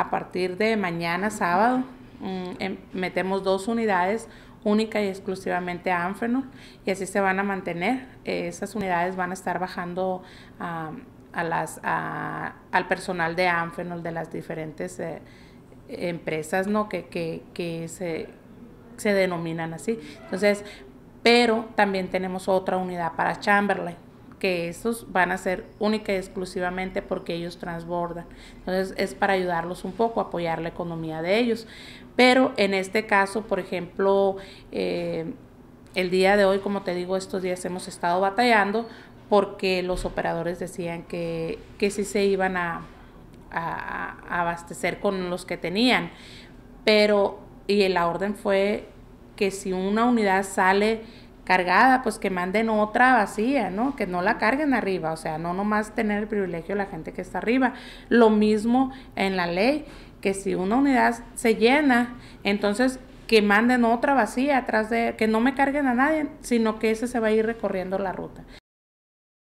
a partir de mañana sábado mm, em, metemos dos unidades única y exclusivamente a Anfenol y así se van a mantener. esas unidades van a estar bajando a las, a, al personal de Anfenol de las diferentes eh, empresas ¿no? que, que se, se denominan así. Entonces, pero también tenemos otra unidad para Chamberlain que estos van a ser única y exclusivamente porque ellos transbordan. Entonces es para ayudarlos un poco, apoyar la economía de ellos. Pero en este caso, por ejemplo, eh, el día de hoy, como te digo, estos días hemos estado batallando porque los operadores decían que, que sí se iban a, a abastecer con los que tenían. Pero, y la orden fue que si una unidad sale cargada, pues que manden otra vacía, ¿no? Que no la carguen arriba, o sea, no nomás tener el privilegio de la gente que está arriba. Lo mismo en la ley, que si una unidad se llena, entonces que manden otra vacía atrás de, que no me carguen a nadie, sino que ese se va a ir recorriendo la ruta.